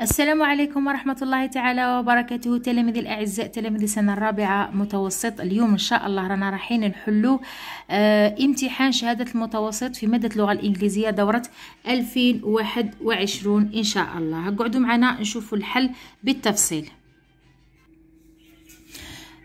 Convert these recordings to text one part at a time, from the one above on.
السلام عليكم ورحمة الله تعالى وبركاته تلاميذ الأعزاء تلاميذ السنة الرابعة متوسط اليوم إن شاء الله رانا رايحين نحلو آه امتحان شهادة المتوسط في مادة اللغة الإنجليزية دورة 2021 إن شاء الله قعدوا معنا نشوفوا الحل بالتفصيل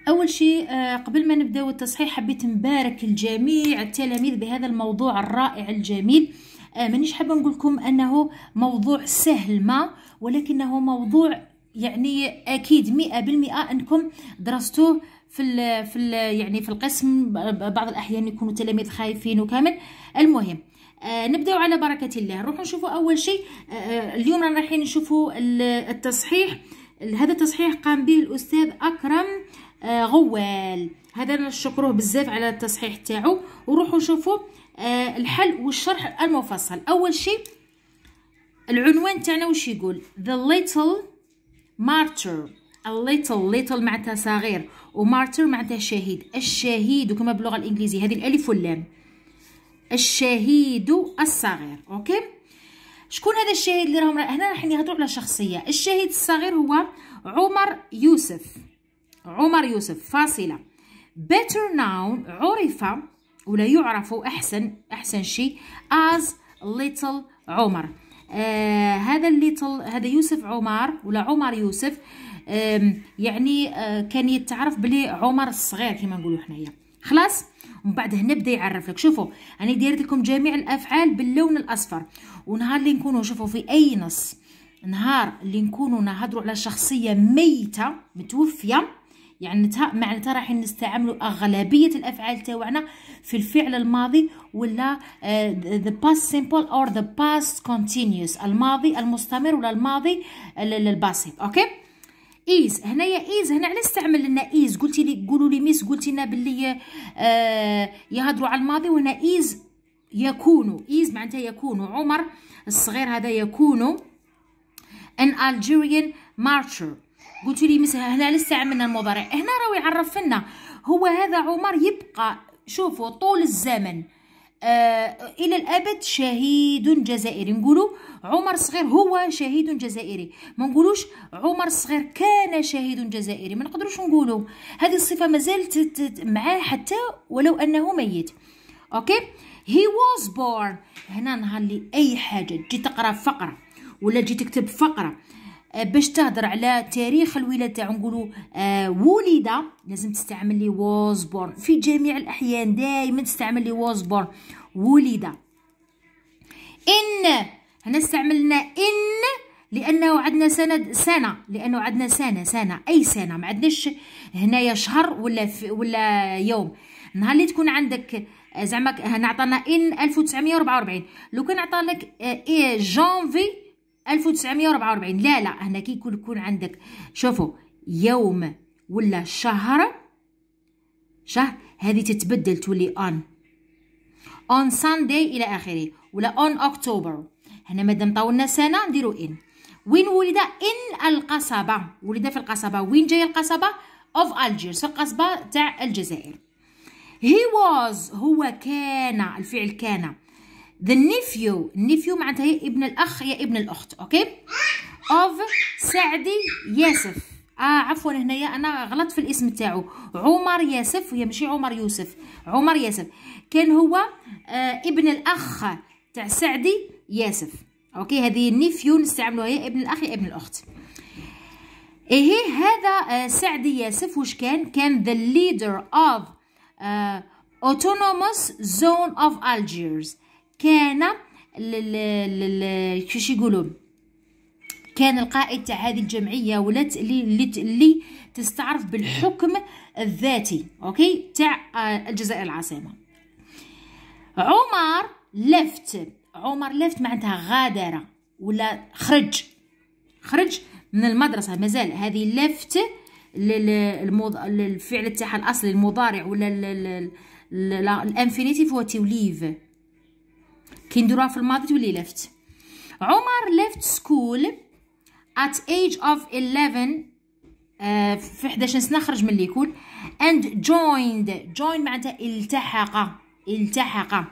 اول شيء آه، قبل ما نبداو التصحيح حبيت نبارك الجميع التلاميذ بهذا الموضوع الرائع الجميل آه، مانيش حابه نقول لكم انه موضوع سهل ما ولكنه موضوع يعني اكيد مئة بالمئة انكم درستوه في الـ في الـ يعني في القسم بعض الاحيان يكونوا تلاميذ خايفين وكامل المهم آه نبداو على بركه الله نروحوا نشوفوا اول شيء آه،, آه اليوم رانا رايحين نشوفوا التصحيح هذا التصحيح قام به الاستاذ اكرم آه غوال هذا نشكروه بزاف على التصحيح تاعو وروحوا شوفوا آه، الحل والشرح المفصل أول شيء العنوان تاعنا واش يقول The Little Martyr little ليتل معناتها صغير ومارتر معناتها شهيد الشهيد وكما باللغه الانجليزيه هذه الالف واللام الشهيد الصغير اوكي شكون هذا الشهيد اللي راهم هنا راح نهضروا على شخصيه الشهيد الصغير هو عمر يوسف عمر يوسف فاصله better known عرف ولا يعرف أحسن أحسن شيء از ليتل عمر آه هذا الليتل هذا يوسف عمر ولا عمر يوسف يعني آه كان يتعرف بلي عمر الصغير كما نقولوا حنايا خلاص ومن بعد هنا بدا يعرف لك شوفوا انا دايرت لكم جميع الافعال باللون الاصفر ونهار اللي نكونوا شوفوا في اي نص نهار اللي نكونوا نهضروا على شخصيه ميته متوفيه يعني معناتها راح نستعملوا أغلبية الأفعال تاعنا في الفعل الماضي ولا ذا آه، the past simple or the past continuous الماضي المستمر ولا الماضي البسيط أوكي ايز هنايا ايز هنا علاش استعمل لنا ايز قلتي لي قولوا لي ميس قلتي لنا باللي آه يهضروا على الماضي وهنا ايز يكون ايز معناتها يكون عمر الصغير هذا يكون ان Algerian مارشر قلت لي مثلا هنا لسه عملنا المضارع هنا راهو يعرف لنا هو هذا عمر يبقى شوفوا طول الزمن آه الى الابد شهيد جزائري نقولوا عمر صغير هو شهيد جزائري ما نقولوش عمر صغير كان شهيد جزائري ما نقدروش نقولوا هذه الصفه مازالت معاه حتى ولو انه ميت اوكي هي واز بورن هنا نهار لي اي حاجه تجي تقرا فقره ولا تجي تكتب فقره آه، باش تهضر على تاريخ الولاده تاع نقولوا آه، ولد لازم تستعمل لي واز بورن في جميع الاحيان دائما تستعمل لي واز بورن ولد ان هنا استعملنا ان لانه عندنا سند سنه لانه عندنا سنه سنه اي سنه ما عندناش هنايا شهر ولا ولا يوم نهار اللي تكون عندك آه، زعما هنا عطانا ان 1944 لو كان عطالك إيه جانفي 1944 لا لا هنا كيكون يكون عندك شوفوا يوم ولا شهر شهر هذه تتبدل تولي on on Sunday الى اخره ولا on اكتوبر هنا مادام طولنا سنه نديرو ان وين ولد ان القصبه ولد في القصبه وين جايه القصبه of Algiers القصبه تاع الجزائر he was هو كان الفعل كان the nephew nephew معناتها هي ابن الاخ يا ابن الاخت اوكي of سعدي ياسف اه عفوا هنايا انا غلطت في الاسم تاعو عمر ياسف هي ماشي عمر يوسف عمر ياسف كان هو آه ابن الاخ تاع سعدي ياسف اوكي هذه نيفيو نستعملوها يا ابن الاخ يا ابن الاخت ايه هذا آه سعدي ياسف واش كان كان ذا ليدر اوف اوتونوموس زون اوف الجيرز كان كيفاش يقولوا كان القائد تاع هذه الجمعيه ولات اللي اللي تستعرف بالحكم الذاتي اوكي تاع آه، الجزائر العاصمه عمر لفت عمر لفت معناتها غادر ولا خرج خرج من المدرسه مازال هذه لفت للمض... للفعل تاعها الاصلي المضارع ولا لل... الانفينيتيف هو ليف كنديروها في الماضي تولي لفت عمر لفت سكول at age of 11 آه، في 11 سنه خرج من ليكول and joined joined معناتها التحق التحق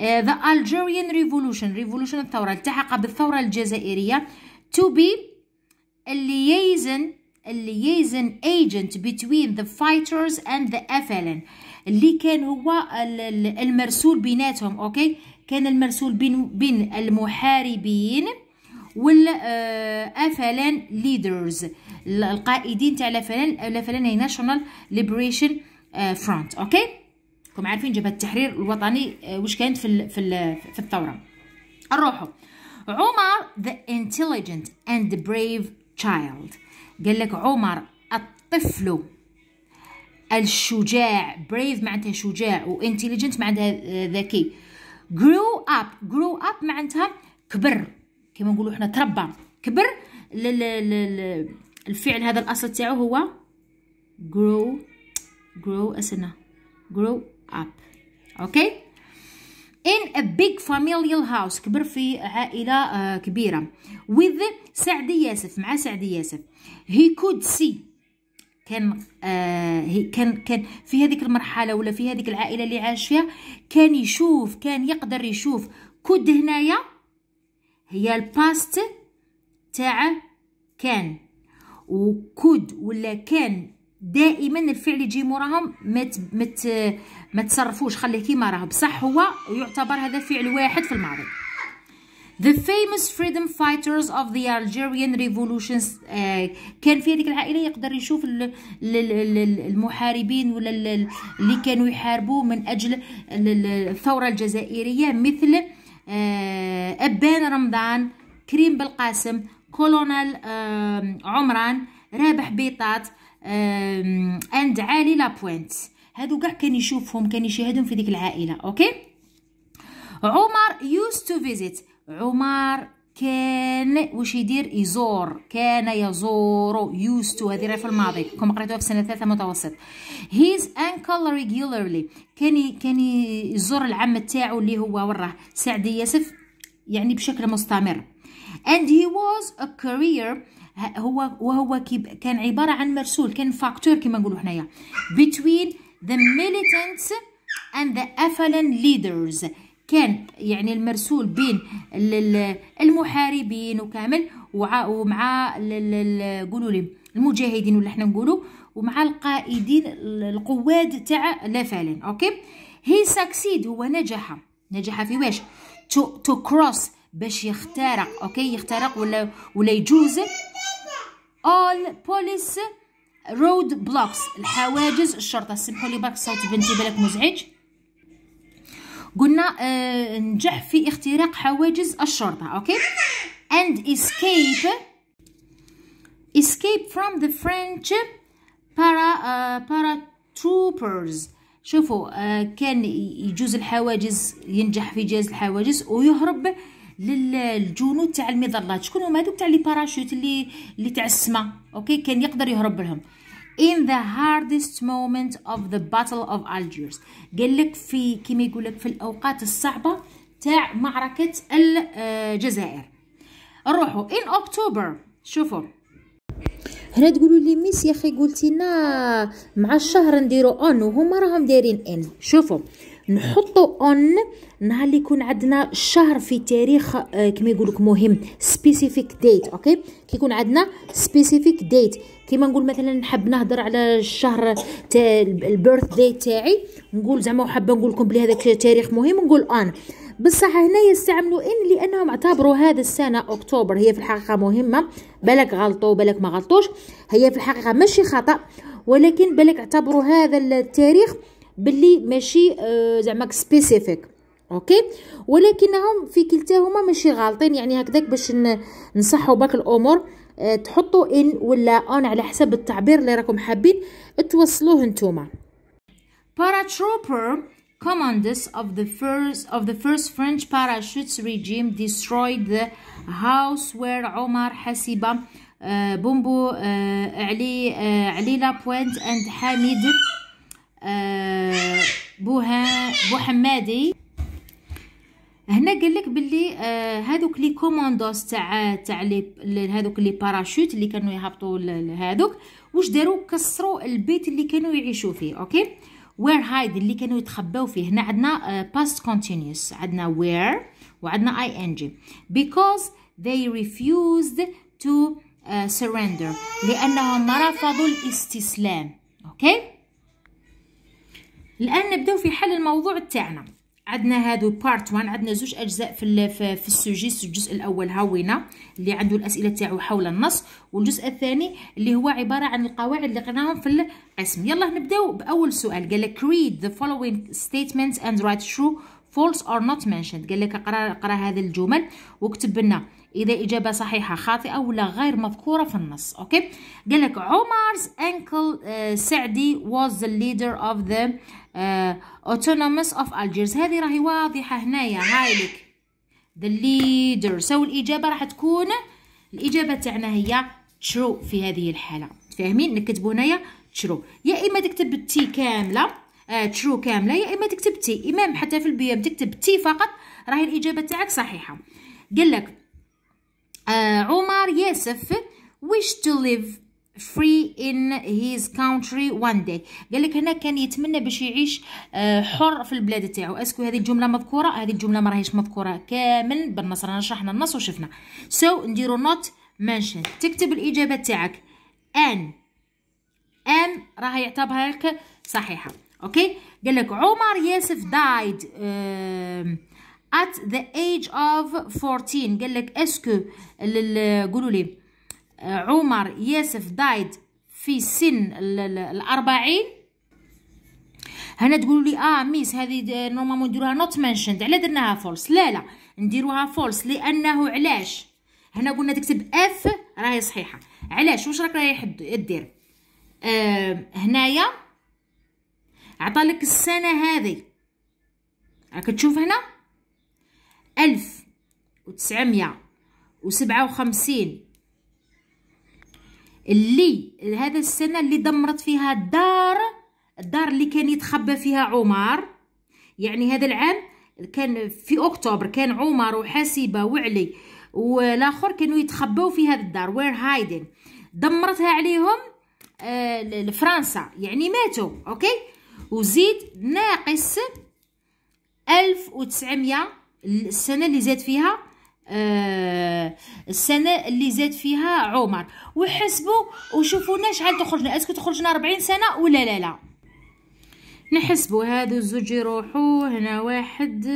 آه the Algerian revolution revolution الثوره التحق بالثوره الجزائريه to be a liaison a liaison agent between the fighters and the FLN اللي كان هو المرسول بيناتهم اوكي كان المرسول بين المحاربين آه، افلان ليدرز القائدين تاع الافلان الافلان هي ناشونال ليبريشن فرونت اوكي راكم عارفين جبهه التحرير الوطني آه، واش كانت في في في الثوره نروحوا عمر ذا انتليجنت اند بريف تشايلد قال لك عمر الطفل الشجاع بريف معناتها شجاع و معناتها ذكي grow up grow up معناتها كبر كما نقولوا حنا تربى كبر الفعل هذا الاصل تاعو هو grow grow اسنا grow up اوكي okay? in a big familial house كبر في عائلة آه، كبيرة with سعد ياسف مع سعد ياسف he could see كان آه كان كان في هذيك المرحله ولا في هذيك العائله اللي عاش فيها كان يشوف كان يقدر يشوف كود هنايا هي الباست تاع كان وكود ولا كان دائما الفعل يجي موراهم مت مت ما تصرفوش خليه كيما راه بصح هو يعتبر هذا فعل واحد في الماضي The famous freedom fighters of the Algerian revolution uh, كان في هذيك العائله يقدر يشوف المحاربين ولا اللي كانوا يحاربوا من اجل الثوره الجزائريه مثل آه، ابان رمضان كريم بالقاسم كولونيل آه، عمران رابح بيطات اند آه، علي لابوينت هادو كاع كان يشوفهم كان يشاهدهم في ديك العائله اوكي عمر used to visit عمر كان واش يدير يزور كان يزور used to هذه في الماضي كما قريتوها في سنه ثلاثه متوسط his uncle regularly كان كان يزور العم تاعو اللي هو وراه سعد ياسف يعني بشكل مستمر and he was a career هو وهو كان عباره عن مرسول كان فاكتور كما نقولوا حنايا between the militants and the affluent leaders كان يعني المرسول بين المحاربين وكامل ومع قولوا لي المجاهدين ولا حنا نقولوا ومع القائدين القواد تاع لافالين اوكي هي ساكسيد هو نجح نجح في واش تو تو كروس باش يخترق اوكي يخترق ولا ولا يجوز اول بوليس رود بلوكس الحواجز الشرطه سمحوا لي برك الصوت بنتي بالك مزعج قلنا آه نجح في اختراق حواجز الشرطة أوكي and escape escape from the French para uh, آه، para troopers شوفوا آه كان يجوز الحواجز ينجح في جاز الحواجز ويهرب للجنود تاع المظلات شكون هما هذوك تاع لي باراشوت اللي اللي تاع السما اوكي كان يقدر يهرب لهم in the hardest moment of the battle of Algiers قال لك في كما يقول لك في الاوقات الصعبه تاع معركه الجزائر نروحوا in October شوفوا هنا تقولوا لي ميس يا اخي قلتي لنا مع الشهر نديرو اون وهما راهم دايرين ان شوفوا نحطو اون نهار اللي يكون عندنا شهر في تاريخ آه، كما يقول لك مهم سبيسيفيك ديت اوكي كيكون عندنا سبيسيفيك ديت كيما نقول مثلا نحب نهضر على الشهر تاع البيرث داي تاعي نقول زعما وحابه نقول لكم بلي هذاك تاريخ مهم نقول ان بصح هنا يستعملوا ان لانهم اعتبروا هذا السنه اكتوبر هي في الحقيقه مهمه بالك غلطوا بالك ما غلطوش هي في الحقيقه ماشي خطا ولكن بالك اعتبروا هذا التاريخ باللي ماشي آه، زعما سبيسيفيك اوكي ولكنهم في كلتاهما ماشي غالطين يعني هكذاك باش ننصحوا باك الامور آه، تحطوا ان ولا اون على حسب التعبير اللي راكم حابين توصلوه نتوما paratrooper commanders of the first of the first french parachutes regime destroyed the house where عمر حسيبا بومبو علي علي لابوينت اند حميد آه، بوها بو حمادي هنا قال لك باللي آه هذوك لي كوموندوس تاع تاع لي هذوك لي باراشوت اللي كانوا يهبطوا هذوك واش داروا كسروا البيت اللي كانوا يعيشوا فيه اوكي وير هايد اللي كانوا يتخباو فيه هنا عندنا باست آه، كونتينيوس عندنا وير وعندنا اي ان جي بيكوز they refused to uh, surrender لانهم رفضوا الاستسلام اوكي okay? الان نبداو في حل الموضوع تاعنا عندنا هادو بارت 1 عندنا زوج اجزاء في في السوجي الجزء الاول هاوينا اللي عنده الاسئله تاعو حول النص والجزء الثاني اللي هو عباره عن القواعد اللي قرناهم في القسم يلا نبداو باول سؤال قال لك read the following statements and write true false or not mentioned قال لك اقرا اقرا هذه الجمل واكتب لنا اذا اجابه صحيحه خاطئه ولا غير مذكوره في النص اوكي قال لك عمر's uncle uh, سعدي was the leader of the uh, autonomous of Algiers هذه راهي واضحه هنايا هاي لك the leader سو الاجابه راح تكون الاجابه تاعنا هي true في هذه الحاله فاهمين نكتبوا هنايا true يا اما تكتب التي كامله ترو آه، كامله يا اما تكتب تي امام حتى في ام تكتب تي فقط راهي الاجابه تاعك صحيحه قال لك آه عمر ياسف wish to live free in his country one day قال لك هنا كان يتمنى باش يعيش آه، حر في البلاد تاعو اسكو هذه الجمله مذكوره هذه الجمله ما راهيش مذكوره كامل بالنص رانا شرحنا النص وشفنا سو so, نديرو نوت منشن تكتب الاجابه تاعك ان ام راه يعتبرها لك صحيحه اوكي قال لك عمر ياسف دايد ات ذا ايج اوف 14 قال لك اسكو قولوا لي عمر ياسف دايد في سن الأربعين هنا تقولوا لي اه ميس هذه آه، نورمالمون نديروها نوت منشند علاه درناها فولس لا لا نديروها فولس لانه علاش هنا قلنا تكتب اف راهي صحيحه علاش واش راك رايح دير آه هنايا عطالك السنة هذه راك تشوف هنا ألف وتسعمية وسبعة وخمسين اللي هذا السنة اللي دمرت فيها الدار الدار اللي كان يتخبى فيها عمر يعني هذا العام كان في اكتوبر كان عمر وحسيبه وعلي والاخر كانوا يتخبوا في هذا الدار وير هايدين دمرتها عليهم آه، لفرنسا يعني ماتوا اوكي وزيد ناقص ألف وتسعمية السنة اللي زاد فيها آه السنه اللي زاد فيها عمر وحسبوا وشوفوا ناش شحال تخرجنا اسكو تخرجنا ربعين سنه ولا لا لا نحسبوا هادو الزوج يروحوا هنا واحد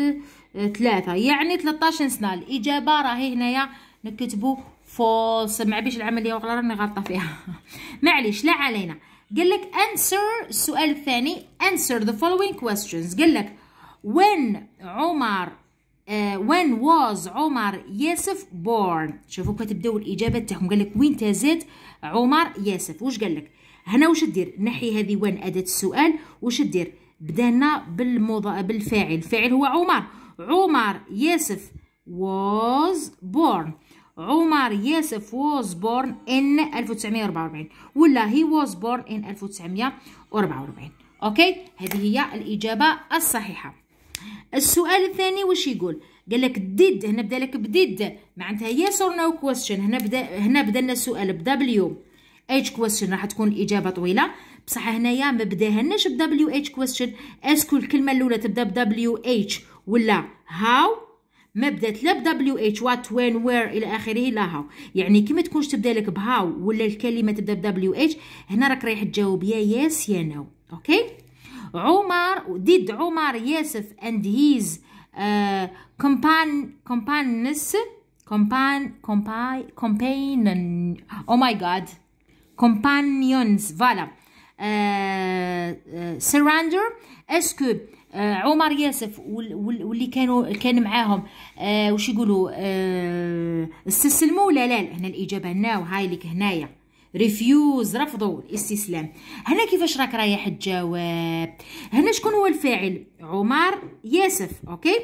آه ثلاثة يعني ثلاثة سنه الاجابه راهي هنايا نكتبوا فولس ما العمليه وغلا راني غلطه فيها معليش لا علينا قال لك answer السؤال الثاني answer the following questions قال لك when عمر uh, when was عمر ياسف born شوفوا كتبداو الاجابه تاعهم قال لك وين تزاد عمر ياسف واش قال لك هنا واش دير نحي هذه وين اداه السؤال واش دير بدانا بالمضا بالفاعل الفاعل هو عمر عمر ياسف was born عمر ياسف was born in 1944 ولا he was born in 1944 اوكي هذه هي الاجابه الصحيحه السؤال الثاني واش يقول قال لك ديد هنا بدا لك بديد معناتها yes or no question هنا بدا هنا بدا لنا السؤال بدبليو اتش H question راح تكون الاجابه طويله بصح هنايا ما بداهناش بدبليو اتش H question اسكو الكلمه الاولى تبدا بدبليو اتش ولا هاو ما بدات لا بدبليو دبليو اتش وات وين وير الى اخره لا هاو يعني كي ما تكونش تبدا لك بهاو ولا الكلمه تبدا بدبليو اتش هنا راك رايح تجاوب يا يس يا نو اوكي عمر ديد عمر ياسف اند هيز كومبان كومبانس كومبان كومباي كومبين او ماي جاد كومبانيونز فوالا سيراندر اسكو آه، عمر ياسف واللي كانوا كان معاهم آه، وش يقولوا استسلموا آه، ولا لا هنا الاجابه هنا وهاي لك هنايا ريفيوز رفضوا الاستسلام هنا كيفاش راك رايح الجواب هنا شكون هو الفاعل عمر ياسف اوكي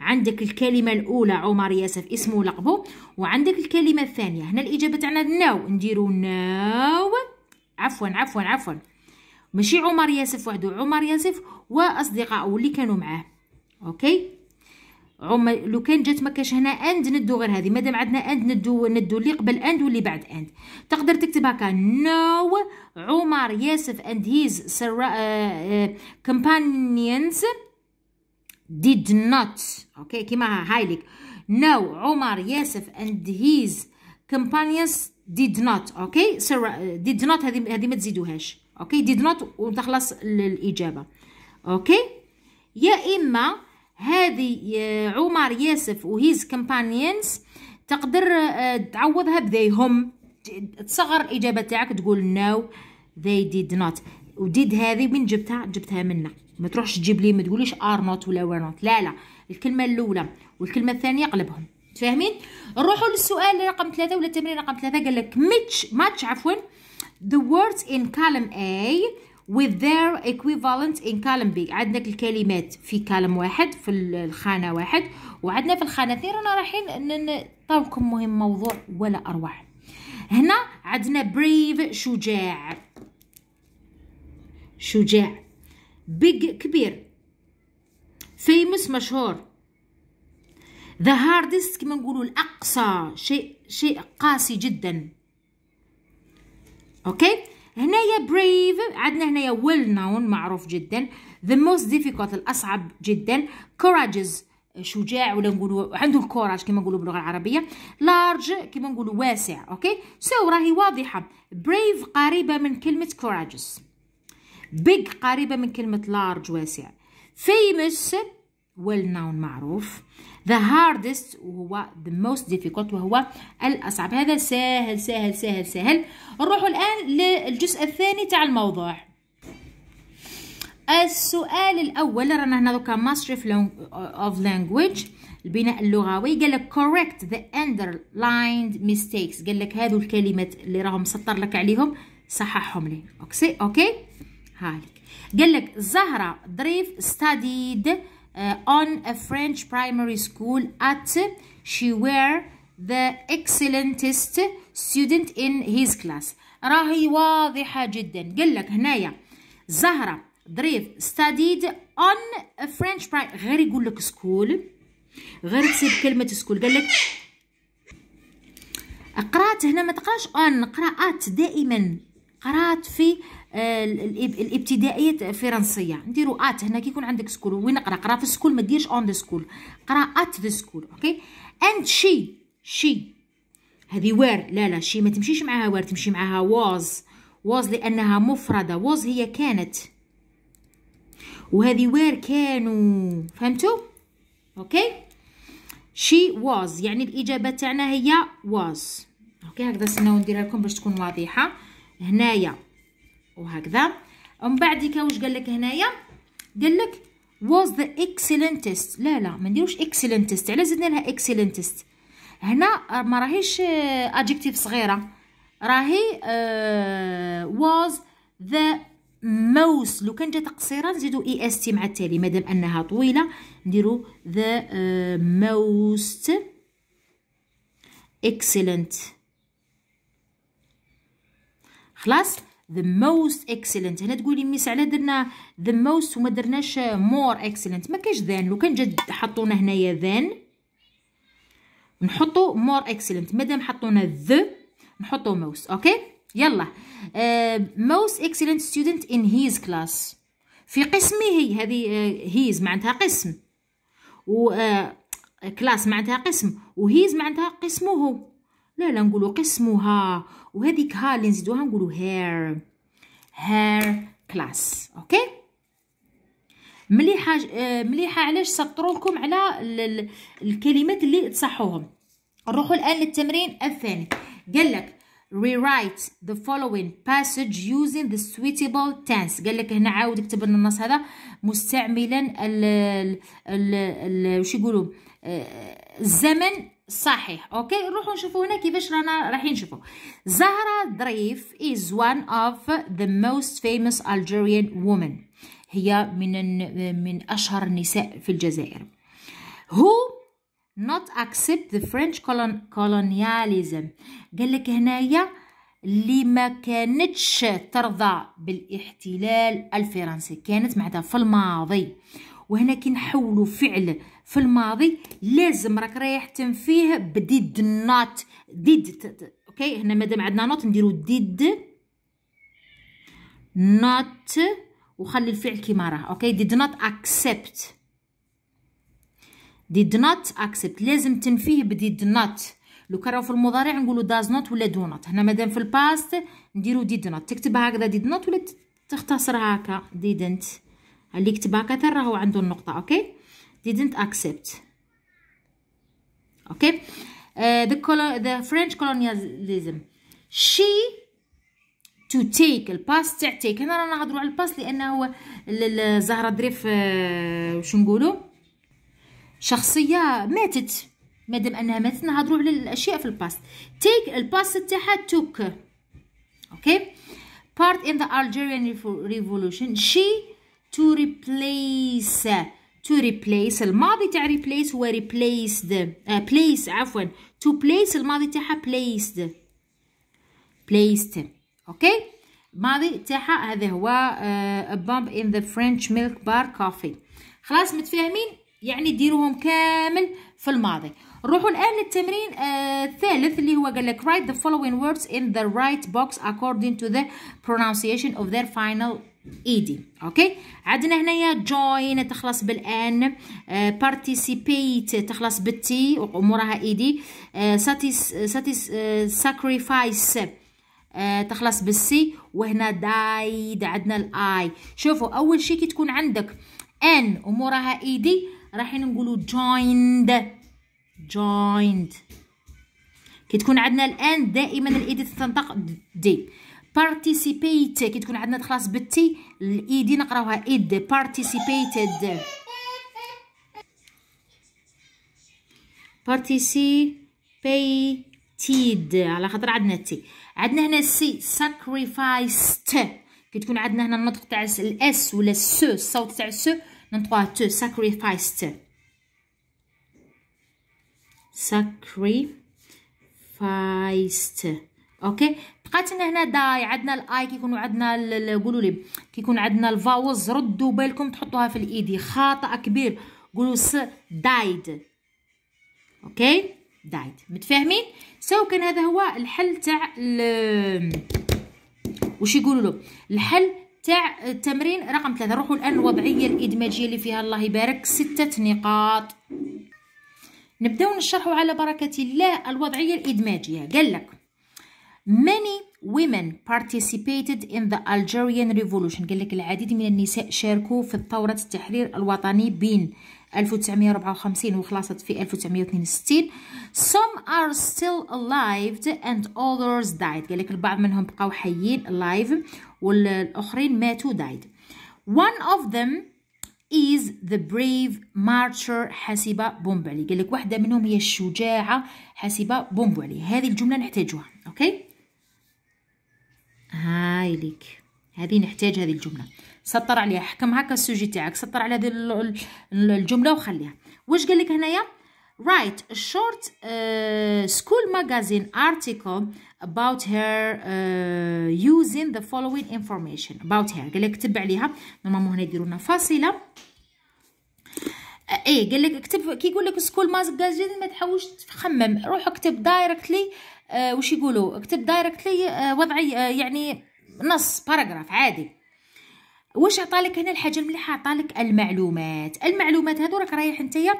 عندك الكلمة الأولى عمر ياسف اسمه لقبه وعندك الكلمة الثانية هنا الإجابة تاعنا ناو نديرو ناو عفوا عفوا عفوا ماشي عمر ياسف وحده عمر ياسف واصدقائه اللي كانوا معاه اوكي عمر لو كان جات ما كاش هنا اند ندو غير هذه مادام عندنا اند ندو ندو اللي قبل اند واللي بعد اند تقدر تكتب هكا نو no, عمر ياسف اند هيز كومبانيونز ديد نوت اوكي كيما هايليك نو no, عمر ياسف اند هيز كومبانيونز ديد نوت اوكي ديد نوت آه، هذه هذه ما تزيدوهاش اوكي ديد نوت وتخلص الاجابه اوكي يا اما هذه عمر ياسف وهيز كومبانيونز تقدر آه، تعوضها بذي هم تصغر الاجابه تاعك تقول نو ذي ديد نوت وديد هذه من جبتها جبتها منا ما تروحش تجيب لي ما تقوليش ار نوت ولا وير نوت لا لا الكلمه الاولى والكلمه الثانيه قلبهم فاهمين نروحوا للسؤال رقم ثلاثة ولا التمرين رقم ثلاثة قال لك ماتش ماتش عفوا the words in column A with their equivalent in column B عندنا الكلمات في كالم واحد في الخانة واحد وعندنا في الخانة اثنين رانا رايحين نطاوكم مهم موضوع ولا أروع هنا عندنا brave شجاع شجاع big كبير famous مشهور the hardest كما نقولوا الأقصى شيء شيء قاسي جداً اوكي هنايا brave عندنا هنايا well known معروف جدا the most difficult الاصعب جدا courageous شجاع ولا نقولوا عنده الكوراج كما نقولوا باللغه العربيه لارج كما نقولوا واسع اوكي سو so, راهي واضحه بريف قريبه من كلمه كوراجز بيج قريبه من كلمه لارج واسع فيمس ويل نون معروف the hardest وهو the most difficult وهو الأصعب هذا سهل سهل سهل سهل نروح الآن للجزء الثاني تاع الموضوع السؤال الأول رانا هنا دوكا مصرف اوف لانجويج البناء اللغوي قال لك correct the underlined mistakes قال لك هذو الكلمات اللي راهم مسطر لك عليهم صححهم لي اوكي اوكي هالك قال لك زهرة ظريف studied uh, on a French primary school at she were the excellentest student in his class راهي واضحة جدا قال لك هنايا زهرة دريف studied on a French primary غير يقول لك school غير تسيب كلمة school قال لك قرات هنا ما تقراش on قرأت دائما قرات في آه، الابتدائيه الفرنسيه نديرو ات هنا كيكون عندك سكول وين نقرا قرا في السكول ما ديرش اون ذا سكول قرا ات ذا سكول اوكي اند شي شي هذه وير لا لا شي ما تمشيش معاها وير تمشي معاها واز واز لانها مفرده واز هي كانت وهذه وير كانوا فهمتوا اوكي شي واز يعني الاجابه تاعنا هي واز اوكي هكذا استناو نديرها لكم باش تكون واضحه هنايا وهكذا ومن بعدك واش قال لك هنايا قال لك was the excellentest لا لا ما نديروش excellentest علاه زدنا لها excellentest هنا آه, ما راهيش آه, adjective صغيره راهي آه, was the most لو كان جات قصيره نزيدو اي اس تي مع التالي مادام انها طويله نديرو the most excellent خلاص the most excellent هنا تقولي ميس على درنا the most وما درناش more excellent ما كاش ذان لو كان جد حطونا هنايا ذان نحطو more excellent مادام حطونا the نحطو most اوكي يلا uh, most excellent student in his class في قسمه هذه uh, his معناتها قسم و uh, معناتها قسم و his معناتها قسمه لا لا نقولو قسمها وهذيك ها اللي نزيدوها نقولوا هير هير كلاس اوكي مليحه مليحه علاش سطروا لكم على الكلمات اللي تصحوهم نروحوا الان للتمرين الثاني قال لك rewrite the following passage using the suitable tense قال لك هنا عاود اكتب لنا النص هذا مستعملا ال ال ال وش يقولوا آه، الزمن صحيح اوكي نروحو نشوفو هنا كيفاش رانا رايحين نشوفو زهرة دريف is one of the most famous Algerian women هي من من اشهر النساء في الجزائر who not accept the French colonialism قال لك هنايا اللي ما كانتش ترضى بالاحتلال الفرنسي كانت معناتها في الماضي وهنا كي نحولوا فعل في الماضي لازم راك رايح تنفيه بديد نوت ديد اوكي هنا مادام عندنا نوت نديرو ديد نوت وخلي الفعل كيما راه اوكي ديد نوت اكسبت ديد نوت اكسبت لازم تنفيه بديد نوت لو كان راهو في المضارع نقولو داز نوت ولا دو نوت هنا مادام في الباست نديرو ديد نوت تكتبها هكذا ديد نوت ولا تختصرها هكا ديدنت اللي كتبها كثر راهو عنده النقطه اوكي didn't accept okay uh, the color the French colonialism she to take past to take هنا رانا نهضروا على الباس لانه هو زهره دريف واش نقولوا شخصيه ماتت مادام انها ماتت نهضروا على الاشياء في الباست. take الباس تاعها took okay part in the Algerian revolution she to replace to replace الماضي تاع replace هو replaced uh, place عفوا to place الماضي تاعها placed placed okay الماضي تاعها هذا هو uh, a bump in the French milk bar coffee خلاص متفاهمين يعني ديروهم كامل في الماضي نروحوا الان للتمرين الثالث اللي هو قال لك write the following words in the right box according to the pronunciation of their final ايدي اوكي عندنا هنايا جوين تخلص بالان بارتيسيبيت آه، تخلص بالتي وموراها ايدي ساتيس آه، ساكريفايس آه، تخلص بالسي وهنا دايد عندنا الاي شوفوا اول شيء كي تكون عندك ان وموراها ايدي رايحين نقولوا جويند جويند كي تكون عندنا الان دائما الايدي تنطق دي بارتيسيبيت كي تكون عندنا خلاص بالتي الايدي نقراوها ايد participated participated على خاطر عندنا تي عندنا هنا سي sacrificed كي تكون عندنا هنا النطق تاع الاس ولا السو الصوت تاع السو ننطقوها تو sacrificed sacrificed اوكي بقاتنا هنا داي عندنا الاي كيكون عندنا قولوا لي كيكون عندنا الفاوز ردوا بالكم تحطوها في الايدي خطا كبير قولوا س دايد اوكي دايد متفاهمين سو كان هذا هو الحل تاع واش يقولوا له الحل تاع التمرين رقم ثلاثة نروحوا الان الوضعيه الادماجيه اللي فيها الله يبارك سته نقاط نبداو نشرحوا على بركه الله الوضعيه الادماجيه قال لك many women participated in the Algerian Revolution قال لك العديد من النساء شاركوا في ثورة التحرير الوطني بين 1954 وخلصت في 1962 some are still alive and others died قال لك البعض منهم بقاو حيين alive والآخرين ماتوا died one of them is the brave marcher حسيبة بومبعلي قال لك واحدة منهم هي الشجاعة حسيبة بومبعلي هذه الجملة نحتاجوها اوكي okay? هاي ليك هذه نحتاج هذه الجمله سطر عليها حكم هكا السوجي تاعك سطر على هذه الجمله وخليها واش قال لك هنايا رايت شورت سكول ماجازين ارتيكل magazine article about her uh, using the following information about her قال لك اكتب عليها نورمالمون هنا يديروا لنا فاصله ايه قال لك اكتب كي يقول لك سكول ماجازين ما تحوش تخمم روح اكتب دايركتلي آه وش يقولوا كتب دايركتلي آه، وضعي آه، يعني نص باراجراف عادي واش عطالك هنا الحاجه المليحه عطالك المعلومات المعلومات هادو راك رايح نتيا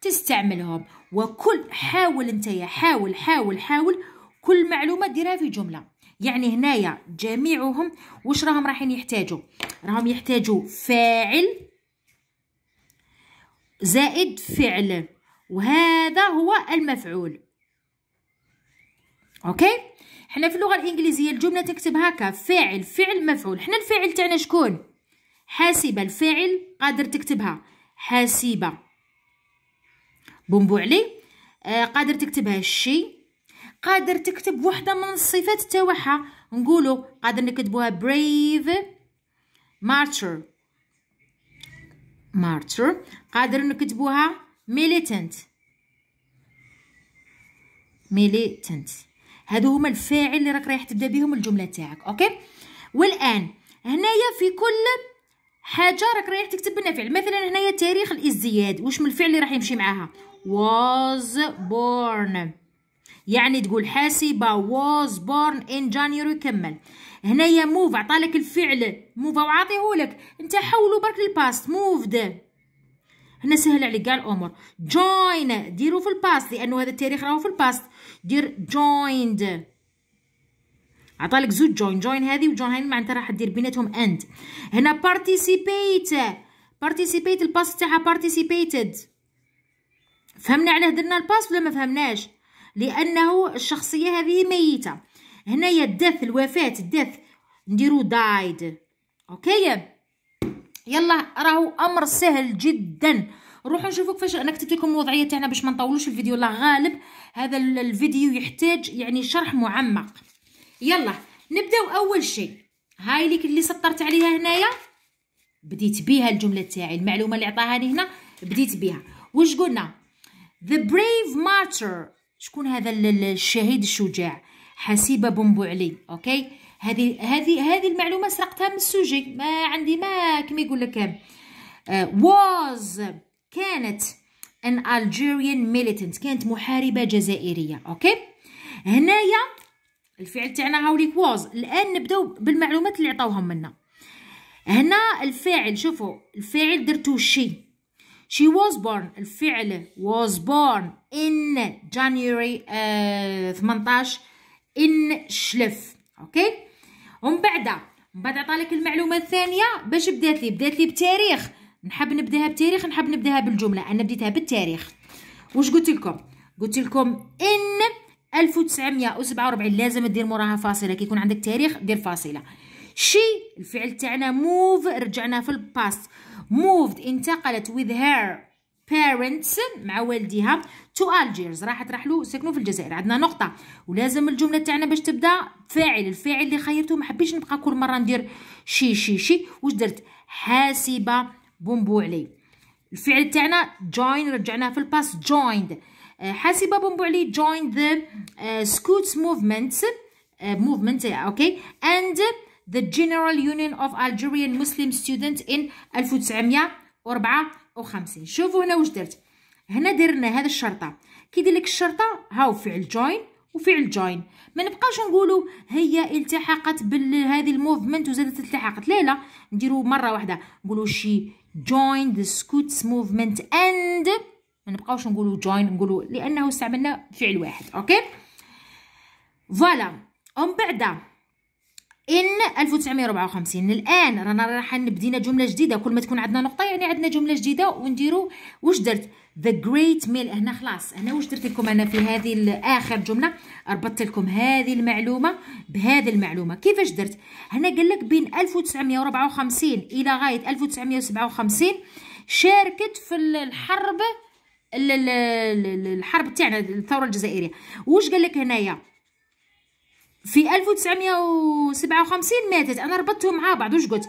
تستعملهم وكل حاول نتايا حاول حاول حاول كل معلومه ديرها في جمله يعني هنايا جميعهم واش راهم رايحين يحتاجوا راهم يحتاجوا فاعل زائد فعل وهذا هو المفعول اوكي حنا في اللغه الانجليزيه الجمله تكتب هكا فاعل فعل مفعول حنا الفاعل تاعنا شكون حاسبه الفاعل قادر تكتبها حاسبه بومبو علي آه قادر تكتبها الشي قادر تكتب وحده من الصفات تاعها نقولوا قادر نكتبوها بريف مارتر مارتر قادر نكتبوها ميليتنت ميليتنت هادو هما الفاعل اللي راك رايح تبدا بهم الجمله تاعك اوكي والان هنايا في كل حاجه راك رايح تكتب لنا فعل مثلا هنايا تاريخ الازدياد واش من الفعل اللي راح يمشي معاها was born يعني تقول حاسبه was born in January كمل هنايا موف عطالك الفعل موف وعاطيهولك انت حولو برك للباست موفد هنا سهل عليك كاع الامور جوين ديرو في الباست لانه هذا التاريخ راهو في الباست دير جويند عطالك زوج جوين جوين هذه وجوين هذه معناتها راح دير بيناتهم اند هنا بارتيسيبيت بارتيسيبيت الباس تاعها بارتيسيبيتد فهمنا علاه درنا الباس ولا ما فهمناش لانه الشخصيه هذه ميته هنايا الدث الوفاه الدث نديرو دايد اوكي يلا راهو امر سهل جدا روحوا نشوفوا كيفاش انا كتبت لكم الوضعيه تاعنا باش ما نطولوش الفيديو لا غالب هذا الفيديو يحتاج يعني شرح معمق يلا نبداو اول شيء هاي ليك اللي سطرت عليها هنايا بديت بها الجمله تاعي المعلومه اللي عطاهاني هنا بديت بها واش قلنا the brave martyr شكون هذا الشهيد الشجاع حسيبه بومبو علي اوكي هذه هذه هذه المعلومه سرقتها من السوجي ما عندي ما كيما يقول لك آه was كانت an Algerian militant كانت محاربة جزائرية أوكي هنايا الفعل تاعنا هاوليك واز الآن نبداو بالمعلومات اللي عطاوهم لنا هنا الفاعل شوفوا الفاعل درتو شي شي واز بورن الفعل واز بورن ان جانيوري uh, 18 ان شلف اوكي ومن بعد من بعد عطالك المعلومه الثانيه باش بدات لي بدات لي بتاريخ نحب نبداها بتاريخ نحب نبداها بالجمله انا بديتها بالتاريخ واش قلت لكم قلت لكم ان 1947 لازم دير موراها فاصله كي يكون عندك تاريخ دير فاصله شي الفعل تاعنا موف رجعنا في الباست موفد انتقلت with her parents مع والديها تو الجيرز راحت رحلوا سكنوا في الجزائر عندنا نقطه ولازم الجمله تاعنا باش تبدا فاعل الفاعل اللي خيرته ما حبيتش نبقى كل مره ندير شي شي شي واش درت حاسبه بومبو علي الفعل تاعنا join رجعناه في الباس joined حسب بومبو علي joined the uh, scouts movement uh, movement اوكي okay, and the general union of Algerian Muslim students in 1954 شوفوا هنا واش درت هنا درنا هذا الشرطه كي يدير لك الشرطه هاو فعل join وفعل جوين ما نبقاش نقولوا هي التحقت بهذه الموفمنت وزادت التحقت لا لا نديروا مره واحده نقولوا شي جوين ذا سكوتس موفمنت اند ما نبقاوش نقولوا جوين نقولوا لانه استعملنا فعل واحد اوكي فوالا من بعد ان 1954 الان رانا راح نبدينا جمله جديده كل ما تكون عندنا نقطه يعني عندنا جمله جديده ونديرو واش درت ذا جريت ميل هنا خلاص هنا واش درت لكم انا في هذه اخر جمله ربطت لكم هذه المعلومه بهذه المعلومه كيفاش درت هنا قال لك بين 1954 الى غايه 1957 شاركت في الحرب الحرب تاعنا الثوره الجزائريه واش قال لك هنايا في 1957 ماتت انا ربطتهم مع بعض واش قلت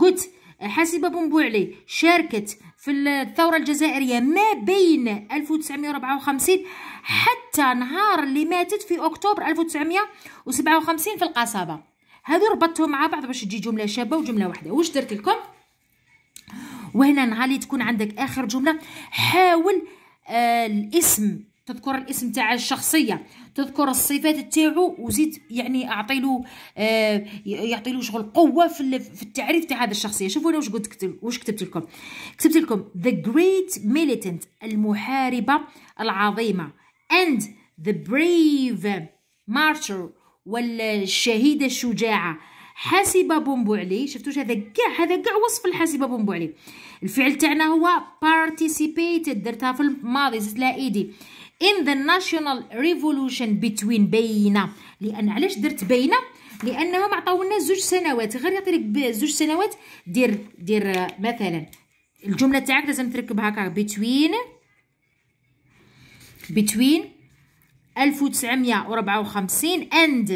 قلت حسيبه بومبوعلي شاركت في الثورة الجزائرية ما بين 1954 حتى نهار اللي ماتت في أكتوبر 1957 في القصبة هذو ربطتهم مع بعض باش تجي جملة شابة وجملة واحدة واش درت لكم وهنا نهار اللي تكون عندك آخر جملة حاول آه الاسم تذكر الاسم تاع الشخصيه تذكر الصفات تاعو وزيد يعني اعطي له آه يعطي له شغل قوه في في التعريف تاع هذه الشخصيه شوفوا انا واش قلت واش كتبت لكم كتبت لكم the great militant المحاربه العظيمه and the brave martyr والشهيده الشجاعه حاسبه بومبو علي شفتوش هذا كاع هذا كاع وصف الحاسبه بومبو علي الفعل تاعنا هو participated درتها في الماضي زدت لها ايدي in the national revolution between بينه لان علاش درت بينه لانهم عطاونا زوج سنوات غير يعطي لك زوج سنوات دير دير مثلا الجمله تاعك لازم تركبها هكا between between 1954 and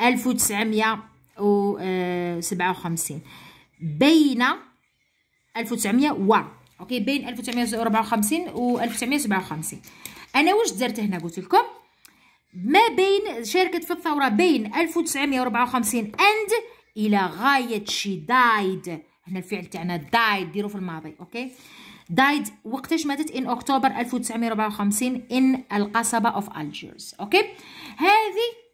1957 بين 1900 و اوكي بين 1954 و 1957 انا واش درت هنا قلت لكم ما بين شاركت في الثوره بين 1954 اند الى غايه شي دايد هنا الفعل تاعنا دايد ديرو في الماضي اوكي دايد وقتاش ماتت ان اكتوبر 1954 ان القصبه اوف الجيرز اوكي هذه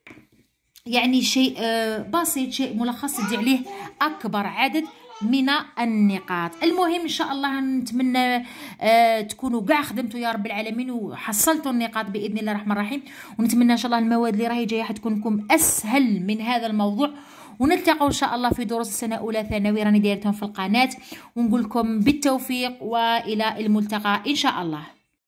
يعني شيء آه، بسيط شيء ملخص تدي عليه اكبر عدد من النقاط المهم ان شاء الله نتمنى آه تكونوا كاع خدمتوا يا رب العالمين وحصلتوا النقاط باذن الله الرحمن الرحيم ونتمنى ان شاء الله المواد اللي راهي جايه حتكون لكم اسهل من هذا الموضوع ونلتقوا ان شاء الله في دروس السنه اولى ثانوي راني دايرتهم في القناه ونقول لكم بالتوفيق والى الملتقى ان شاء الله